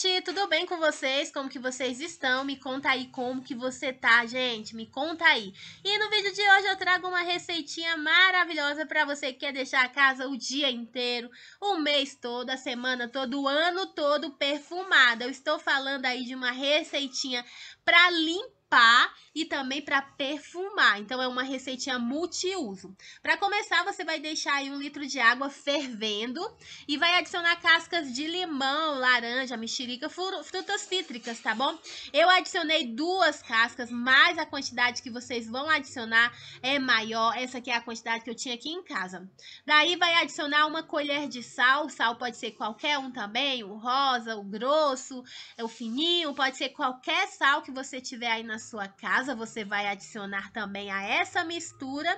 gente, tudo bem com vocês? Como que vocês estão? Me conta aí como que você tá, gente? Me conta aí. E no vídeo de hoje eu trago uma receitinha maravilhosa para você que quer deixar a casa o dia inteiro, o mês todo, a semana todo, o ano todo perfumada. Eu estou falando aí de uma receitinha para limpar limpar e também para perfumar. Então é uma receitinha multiuso. Para começar, você vai deixar aí um litro de água fervendo e vai adicionar cascas de limão, laranja, mexerica, frutas cítricas, tá bom? Eu adicionei duas cascas, mas a quantidade que vocês vão adicionar é maior. Essa aqui é a quantidade que eu tinha aqui em casa. Daí vai adicionar uma colher de sal. Sal pode ser qualquer um também, o rosa, o grosso, o fininho, pode ser qualquer sal que você tiver aí na sua casa, você vai adicionar também a essa mistura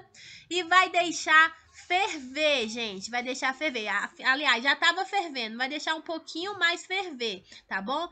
e vai deixar ferver, gente. Vai deixar ferver. Aliás, já estava fervendo, vai deixar um pouquinho mais ferver, tá bom?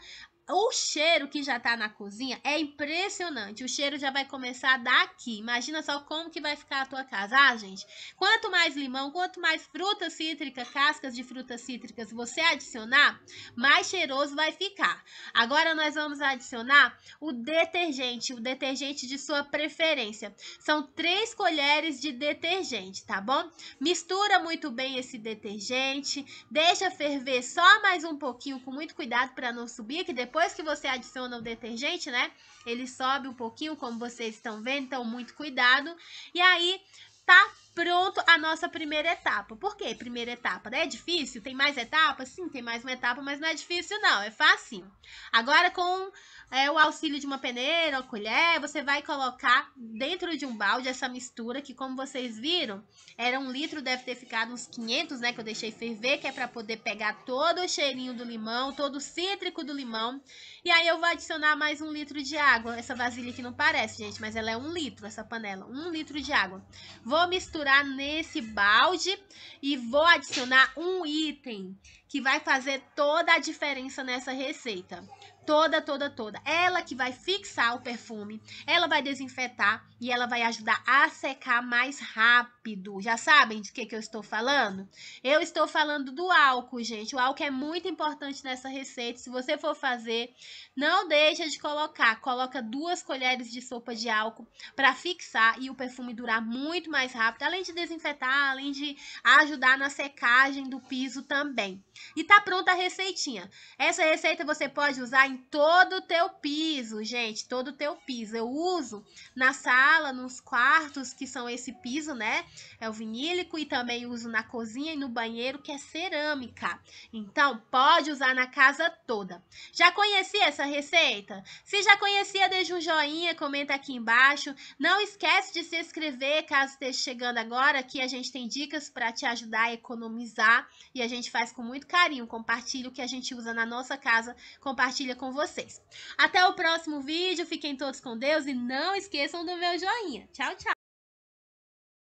o cheiro que já tá na cozinha é impressionante. O cheiro já vai começar daqui. Imagina só como que vai ficar a tua casa. Ah, gente, quanto mais limão, quanto mais fruta cítrica, cascas de frutas cítricas você adicionar, mais cheiroso vai ficar. Agora nós vamos adicionar o detergente, o detergente de sua preferência. São três colheres de detergente, tá bom? Mistura muito bem esse detergente, deixa ferver só mais um pouquinho com muito cuidado para não subir, que depois depois que você adiciona o detergente, né? Ele sobe um pouquinho, como vocês estão vendo, então muito cuidado. E aí tá pronto a nossa primeira etapa. Por quê? Primeira etapa, né? É difícil? Tem mais etapas? Sim, tem mais uma etapa, mas não é difícil não, é fácil. Agora com é, o auxílio de uma peneira, uma colher, você vai colocar dentro de um balde essa mistura que, como vocês viram, era um litro, deve ter ficado uns 500, né? Que eu deixei ferver, que é para poder pegar todo o cheirinho do limão, todo o cítrico do limão. E aí eu vou adicionar mais um litro de água. Essa vasilha que não parece, gente, mas ela é um litro, essa panela, um litro de água. Vou misturar nesse balde e vou adicionar um item que vai fazer toda a diferença nessa receita toda, toda, toda. Ela que vai fixar o perfume, ela vai desinfetar e ela vai ajudar a secar mais rápido. Já sabem de que, que eu estou falando? Eu estou falando do álcool, gente. O álcool é muito importante nessa receita. Se você for fazer, não deixa de colocar. Coloca duas colheres de sopa de álcool para fixar e o perfume durar muito mais rápido. Além de desinfetar, além de ajudar na secagem do piso também. E tá pronta a receitinha. Essa receita você pode usar em todo o teu piso, gente, todo o teu piso. Eu uso na sala, nos quartos, que são esse piso, né? É o vinílico e também uso na cozinha e no banheiro, que é cerâmica. Então, pode usar na casa toda. Já conhecia essa receita? Se já conhecia, deixa um joinha, comenta aqui embaixo. Não esquece de se inscrever caso esteja chegando agora, que a gente tem dicas para te ajudar a economizar e a gente faz com muito carinho. Compartilha o que a gente usa na nossa casa, compartilha com com vocês. Até o próximo vídeo, fiquem todos com Deus e não esqueçam do meu joinha. Tchau, tchau!